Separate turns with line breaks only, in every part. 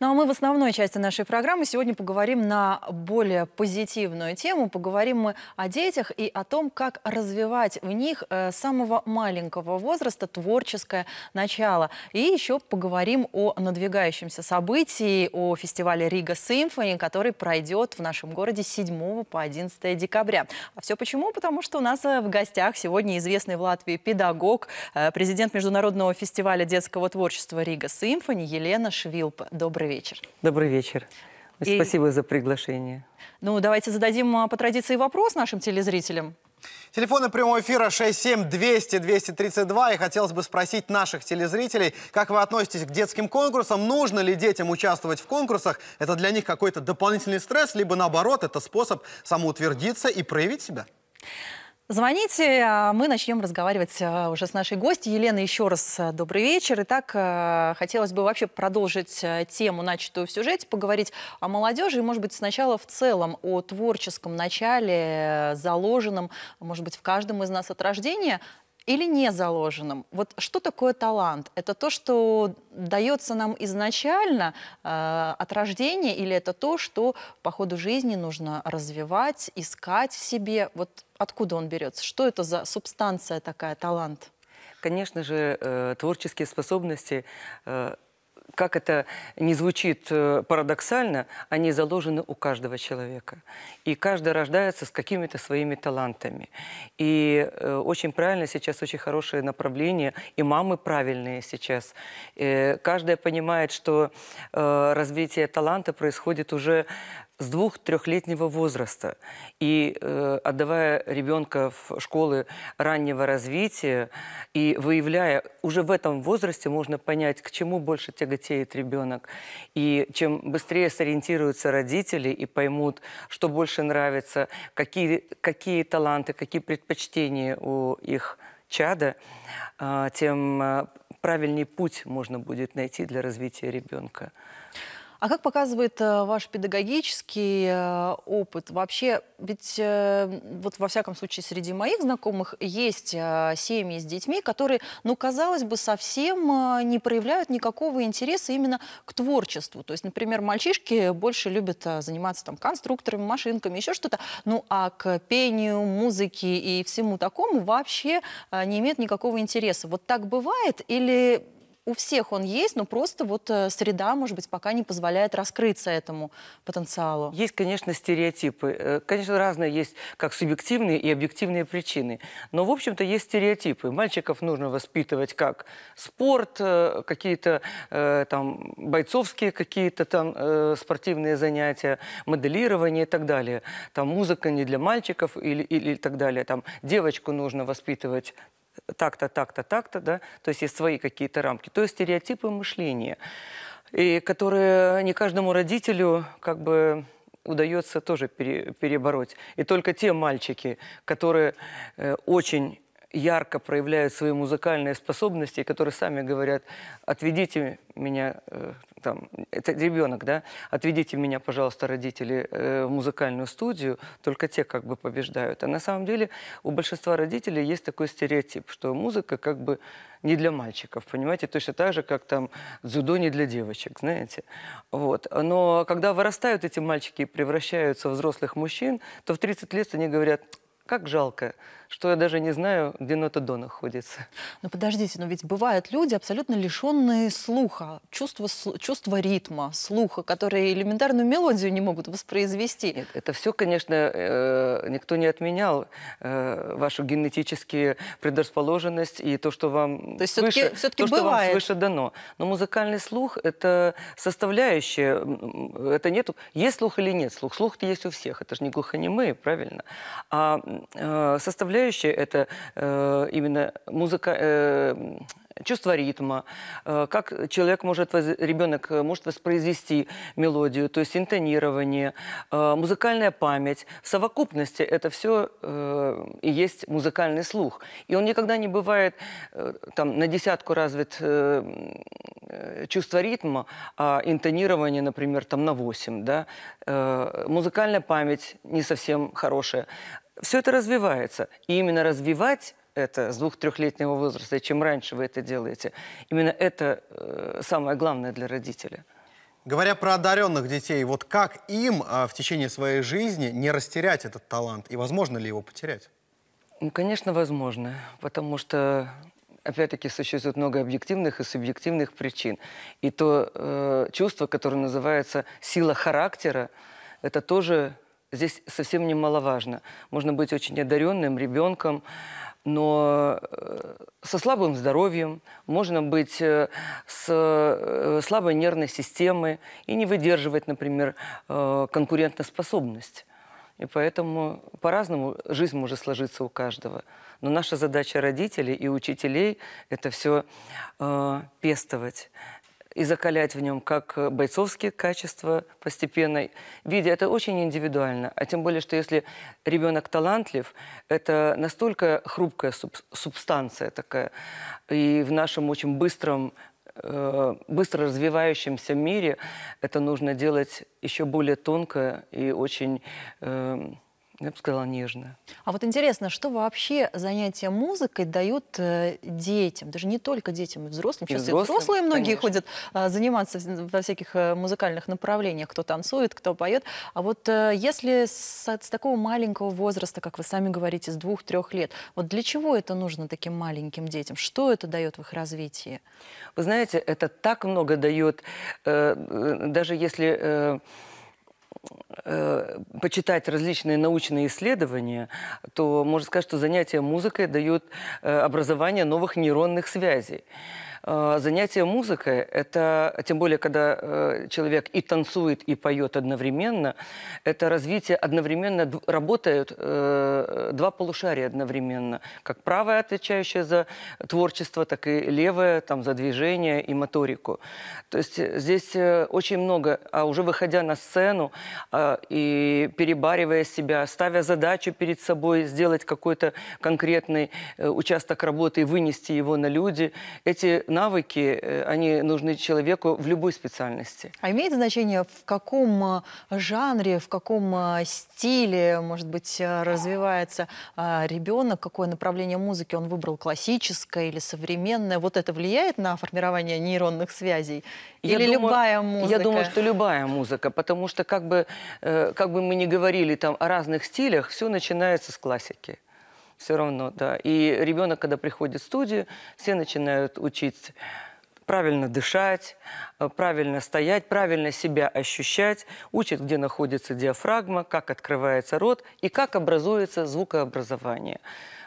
Ну а мы в основной части нашей программы сегодня поговорим на более позитивную тему. Поговорим мы о детях и о том, как развивать в них с э, самого маленького возраста творческое начало. И еще поговорим о надвигающемся событии, о фестивале Рига Симфони, который пройдет в нашем городе 7 по 11 декабря. А все почему? Потому что у нас э, в гостях сегодня известный в Латвии педагог, э, президент Международного фестиваля детского творчества Рига Симфони Елена Швилп. Добрый добрый вечер.
Добрый вечер. И... Спасибо за приглашение.
Ну, давайте зададим а, по традиции вопрос нашим телезрителям. Телефоны
прямого эфира 200 232 И хотелось бы спросить наших телезрителей, как вы относитесь к детским конкурсам? Нужно ли детям участвовать в конкурсах? Это для них какой-то дополнительный стресс, либо наоборот, это способ самоутвердиться и проявить себя?
Звоните, а мы начнем разговаривать э, уже с нашей гостью. Елена, еще раз э, добрый вечер. Итак, э, хотелось бы вообще продолжить тему, начатую в сюжете, поговорить о молодежи и, может быть, сначала в целом о творческом начале, заложенном, может быть, в каждом из нас от рождения или незаложенным. Вот что такое талант? Это то, что дается нам изначально э, от рождения, или это то, что по ходу жизни нужно развивать, искать в себе? Вот откуда он берется? Что это за субстанция такая, талант?
Конечно же, э, творческие способности э, как это не звучит э, парадоксально, они заложены у каждого человека. И каждый рождается с какими-то своими талантами. И э, очень правильно сейчас, очень хорошее направление, и мамы правильные сейчас. И э, каждая понимает, что развитие таланта происходит уже с двух-трехлетнего возраста. И э, отдавая ребенка в школы раннего развития и выявляя, уже в этом возрасте можно понять, к чему больше тяготеет ребенок. И чем быстрее сориентируются родители и поймут, что больше нравится, какие, какие таланты, какие предпочтения у их чада, э, тем э, правильный путь можно будет найти для развития ребенка.
А как показывает э, ваш педагогический э, опыт? Вообще, ведь э, вот во всяком случае среди моих знакомых есть семьи с детьми, которые, ну, казалось бы, совсем не проявляют никакого интереса именно к творчеству. То есть, например, мальчишки больше любят заниматься там конструкторами, машинками, еще что-то. Ну, а к пению, музыке и всему такому вообще не имеют никакого интереса. Вот так бывает или у всех он есть, но просто вот э, среда, может быть, пока не позволяет раскрыться этому потенциалу.
Есть, конечно, стереотипы. Э, конечно, разные есть как субъективные и объективные причины. Но, в общем-то, есть стереотипы. Мальчиков нужно воспитывать как спорт, э, какие-то там бойцовские какие-то там спортивные занятия, моделирование и так далее. Там музыка не для мальчиков или, или, или так далее. Там девочку нужно воспитывать так-то, так-то, так-то, да, то есть есть свои какие-то рамки, то есть стереотипы мышления, и которые не каждому родителю как бы удается тоже пере, перебороть. И только те мальчики, которые э, очень ярко проявляют свои музыкальные способности, которые сами говорят, отведите меня, э, там, это ребенок, да, отведите меня, пожалуйста, родители, э, в музыкальную студию, только те как бы побеждают. А на самом деле у большинства родителей есть такой стереотип, что музыка как бы не для мальчиков, понимаете, точно так же, как там дзюдо не для девочек, знаете. Вот. Но когда вырастают эти мальчики и превращаются в взрослых мужчин, то в 30 лет они говорят, как жалко, что я даже не знаю, где нота до находится. Но
ну, подождите, но ведь бывают люди, абсолютно лишенные слуха, чувства, чувства ритма, слуха, которые элементарную мелодию не могут воспроизвести. Нет,
это все, конечно, э, никто не отменял э, вашу генетическую предрасположенность и то, что вам, то есть свыше, все -таки то, бывает. что вам свыше дано. Но музыкальный слух – это составляющая, это нету, есть слух или нет слух. Слух-то есть у всех, это же не глухонемые, правильно? А Э, составляющие это э, именно музыка, э, чувство ритма, как человек может, ребенок может воспроизвести мелодию, то есть интонирование, музыкальная память. В совокупности это все и есть музыкальный слух. И он никогда не бывает там на десятку развит чувство ритма, а интонирование, например, там на 8, да. Музыкальная память не совсем хорошая. Все это развивается. И именно развивать это с двух-трехлетнего возраста, и чем раньше вы это делаете, именно это э, самое главное для родителя. Говоря про одаренных детей, вот как им а, в течение своей жизни не растерять этот талант? И возможно ли его потерять? Ну, конечно, возможно, потому что, опять-таки, существует много объективных и субъективных причин. И то э, чувство, которое называется сила характера, это тоже здесь совсем немаловажно. Можно быть очень одаренным ребенком, но э, со слабым здоровьем, можно быть э, с э, слабой нервной системой и не выдерживать, например, конкурентоспособность. И поэтому по-разному жизнь может сложиться у каждого. Но наша задача родителей и учителей – это все э, пестовать, и закалять в нем как э, бойцовские качества постепенно. Видя, это очень индивидуально. А тем более, что если ребенок талантлив, это настолько хрупкая суб субстанция такая. И в нашем очень быстром э, быстро развивающемся мире это нужно делать еще более тонко и очень э, я бы сказала, нежная.
А вот интересно, что вообще занятия музыкой дают э, детям, даже не только детям, и взрослым. Сейчас и взрослые многие конечно. ходят а, заниматься во всяких э, музыкальных направлениях, кто танцует, кто поет. А вот э, если с, с такого маленького возраста, как вы сами говорите, с двух-трех лет, вот для чего это нужно таким маленьким детям? Что это дает в их развитии? Вы знаете, это
так много дает, даже если... Э, почитать различные научные исследования, то можно сказать, что занятия музыкой дают э, образование новых нейронных связей. Э, занятие музыкой, это, тем более, когда э, человек и танцует, и поет одновременно, это развитие одновременно, работают э, два полушария одновременно, как правое, отвечающее за творчество, так и левое, там, за движение и моторику. То есть здесь очень много, а уже выходя на сцену и перебаривая себя, ставя задачу перед собой сделать какой-то конкретный участок работы и вынести его на люди, эти навыки, э, они нужны человеку в любой специальности.
А имеет значение, в каком э, жанре, в каком э, стиле, может быть, развивается ребенок, какое направление музыки он выбрал, классическое или современное? Вот это влияет на формирование нейронных связей? Или я любая думаю, музыка? Я думаю, что
любая музыка, потому что как бы, как бы мы ни говорили там о разных стилях, все начинается с классики все равно, да. И ребенок, когда приходит в студию, все начинают учить правильно дышать, э, правильно стоять, правильно себя ощущать, учат, где находится диафрагма, как открывается рот и как образуется звукообразование.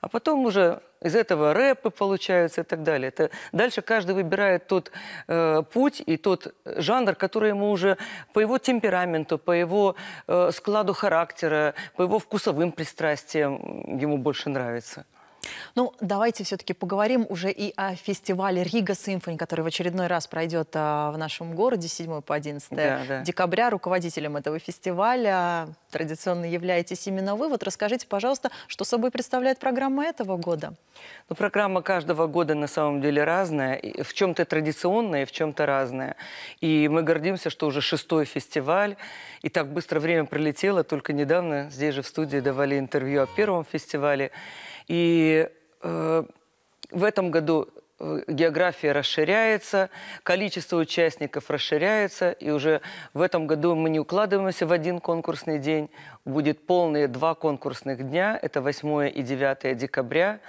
А потом уже из этого рэпы получаются и так далее. Это дальше каждый выбирает тот э, путь и тот жанр, который ему уже по его темпераменту, по его э, складу характера, по его вкусовым пристрастиям ему больше нравится.
Ну, давайте все-таки поговорим уже и о фестивале Рига Симфони, который в очередной раз пройдет а, в нашем городе 7 по 11 да, да. декабря. Руководителем этого фестиваля традиционно являетесь именно вы. Вот расскажите, пожалуйста, что собой представляет программа этого года?
Ну, программа каждого года на самом деле разная, в чем-то традиционная, в чем-то разная. И мы гордимся, что уже шестой фестиваль, и так быстро время пролетело. Только недавно здесь же в студии давали интервью о первом фестивале. И э, в этом году э, география расширяется, количество участников расширяется, и уже в этом году мы не укладываемся в один конкурсный день, будет полные два конкурсных дня, это 8 и 9 декабря.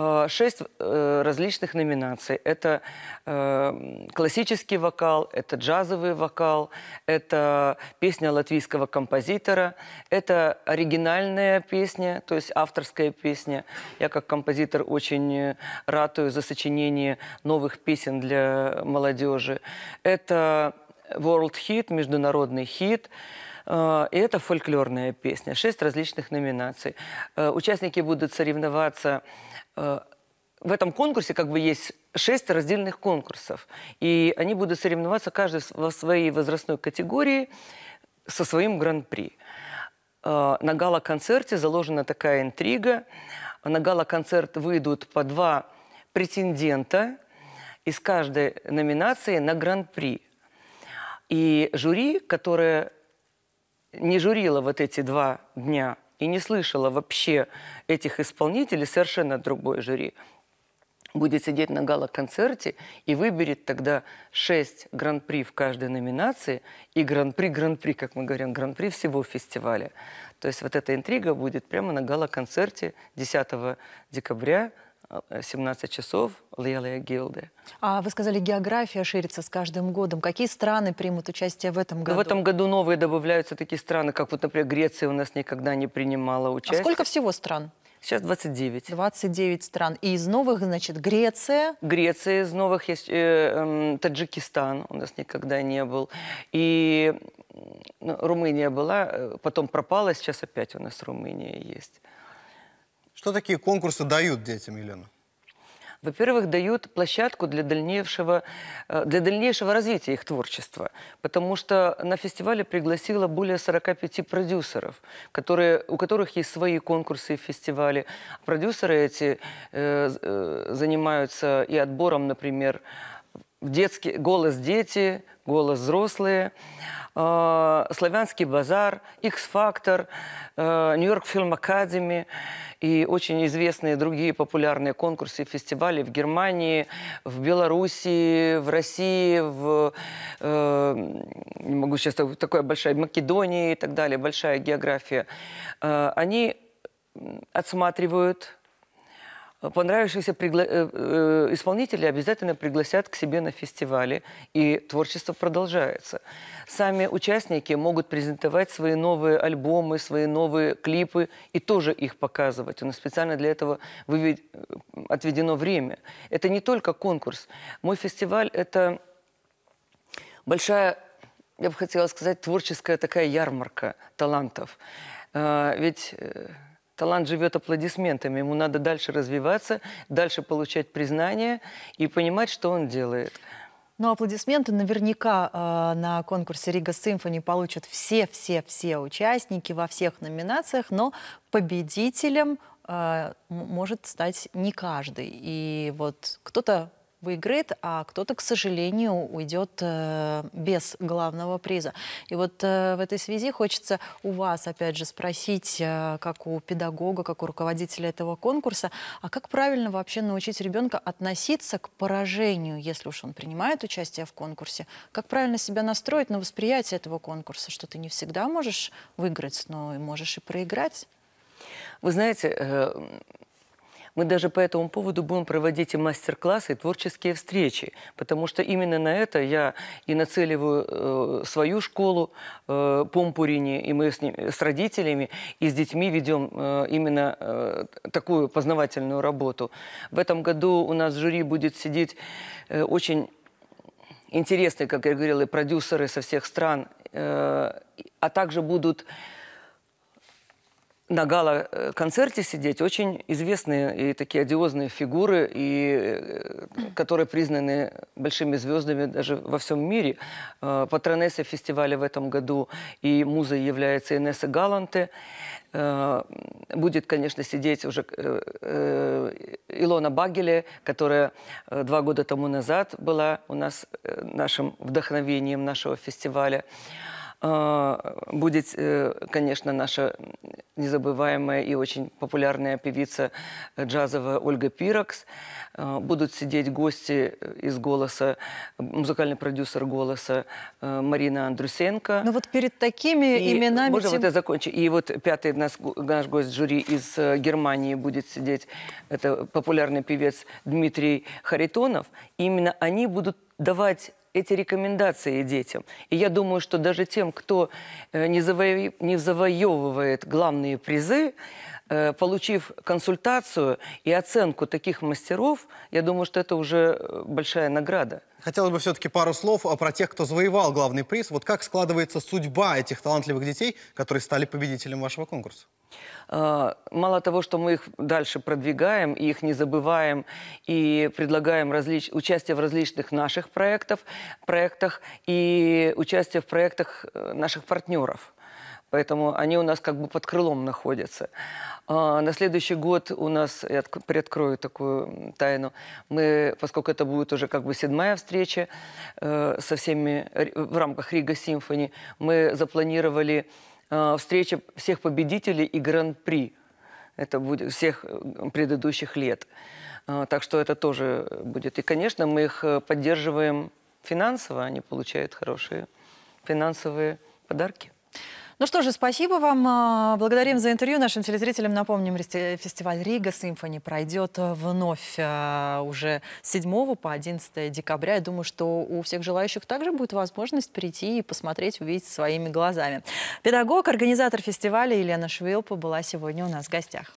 Э, шесть э, различных номинаций. Это эм, классический вокал, это джазовый вокал, это песня латвийского композитора, это оригинальная песня, то есть авторская песня. Я как композитор очень э, ратую за сочинение новых песен для молодежи. Это world hit, международный хит. И это фольклорная песня. Шесть различных номинаций. Участники будут соревноваться Э, в этом конкурсе как бы есть шесть раздельных конкурсов. И они будут соревноваться каждый во своей возрастной категории со своим гран-при. Э, на гала-концерте заложена такая интрига. На гала-концерт выйдут по два претендента из каждой номинации на гран-при. И жюри, которое не журило вот эти два дня – и не слышала вообще этих исполнителей, совершенно другой жюри будет сидеть на гала-концерте и выберет тогда 6 гран-при в каждой номинации и гран-при, гран-при, как мы говорим, гран-при всего фестиваля. То есть вот эта интрига будет прямо на гала-концерте 10 декабря 17 э, часов Лелы Гилды.
А вы сказали, география ширится с каждым годом. Какие страны примут участие в этом году? Ну, в этом
году новые добавляются такие страны, как вот, например, Греция у нас никогда не принимала а участие. А сколько всего стран? Сейчас 29.
29 стран. И из новых, значит, Греция.
Греция из новых есть э, э, Таджикистан у нас никогда не был. И ну, Румыния была, э, потом пропала, сейчас опять у нас Румыния есть. Что такие конкурсы дают детям, Елена? Во-первых, дают площадку для дальнейшего, э, для дальнейшего развития их творчества, потому что на фестивале пригласила более 45 продюсеров, которые, у которых есть свои конкурсы и фестивали. Продюсеры эти э, э, занимаются и отбором, например, в детский, голос дети, голос взрослые. Э, «Славянский базар», «Икс-фактор», э, «Нью-Йорк Фильм Академи» и очень известные другие популярные конкурсы и фестивали в Германии, в Белоруссии, в России, в, э, не могу сейчас, такая большая, Македонии и так далее, большая география. они отсматривают Понравившиеся пригла... Э, э, исполнителей обязательно пригласят к себе на фестивале, и творчество продолжается. Сами участники могут презентовать свои новые альбомы, свои новые клипы и тоже их показывать. У нас специально для этого вывед... Э, отведено время. Это не только конкурс. Мой фестиваль – это большая, я бы хотела сказать, творческая такая ярмарка талантов. А, ведь Талант живет аплодисментами, ему надо дальше развиваться, дальше получать признание и понимать, что он делает.
Но аплодисменты наверняка э, на конкурсе Рига Симфони получат все-все-все участники во всех номинациях, но победителем э, может стать не каждый. И вот кто-то выиграет, а кто-то, к сожалению, уйдет э, без главного приза. И вот э, в этой связи хочется у вас, опять же, спросить, э, как у педагога, как у руководителя этого конкурса, а как правильно вообще научить ребенка относиться к поражению, если уж он принимает участие в конкурсе? Как правильно себя настроить на восприятие этого конкурса, что ты не всегда можешь выиграть, но и можешь и проиграть?
Вы знаете, э, мы даже по этому поводу будем проводить и мастер-классы, и творческие встречи, потому что именно на это я и нацеливаю э, свою школу э, Помпурине, и мы с, ним, с родителями и с детьми ведем э, именно э, такую познавательную работу. В этом году у нас в жюри будет сидеть э, очень интересные, как я говорила, и продюсеры со всех стран, э, а также будут на гала-концерте э, сидеть очень известные и такие одиозные фигуры, и, э, которые признаны большими звездами даже во всем мире. Э, Патронесса фестиваля в этом году и музой является Инесса Галанте. Будет, конечно, сидеть уже Илона Багеле, которая два года тому назад была у нас нашим вдохновением нашего фестиваля. Э, будет, э, конечно, наша незабываемая и очень популярная певица джазовая Ольга Пирокс. Э, будут сидеть гости из «Голоса», музыкальный продюсер «Голоса» Марина Андрюсенко. Ну вот перед такими и, именами... Можно вот я закончу? И вот пятый наш, наш гость жюри из Германии будет сидеть, это популярный певец Дмитрий Харитонов. И именно они будут давать эти рекомендации детям. И я думаю, что даже тем, кто э, не, завоевывает главные призы, Э, получив консультацию и оценку таких мастеров, я думаю, что это уже э, большая награда. Хотелось бы все-таки пару слов а, про тех, кто завоевал главный приз. Вот как складывается судьба этих талантливых детей, которые стали победителем вашего конкурса? Э, мало того, что мы их дальше продвигаем, и их не забываем, и предлагаем различ... участие в различных наших проектах, проектах и участие в проектах наших партнеров – Поэтому они у нас как бы под крылом находятся. А, на следующий год у нас, я приоткрою такую тайну, мы, поскольку это будет уже как бы седьмая встреча э, со всеми в рамках Рига Симфони, мы запланировали э, встречу всех победителей и гран-при. Это будет всех э, предыдущих лет. А, так что это тоже будет. И, конечно, мы их э, поддерживаем финансово, они получают хорошие финансовые подарки.
Ну что же, спасибо вам. А, благодарим за интервью. Нашим телезрителям напомним, фестиваль Рига Симфони пройдет вновь а, уже с 7 по 11 декабря. Я думаю, что у всех желающих также будет возможность прийти и посмотреть, увидеть своими глазами. Педагог, организатор фестиваля Елена Швилпа была сегодня у нас в гостях.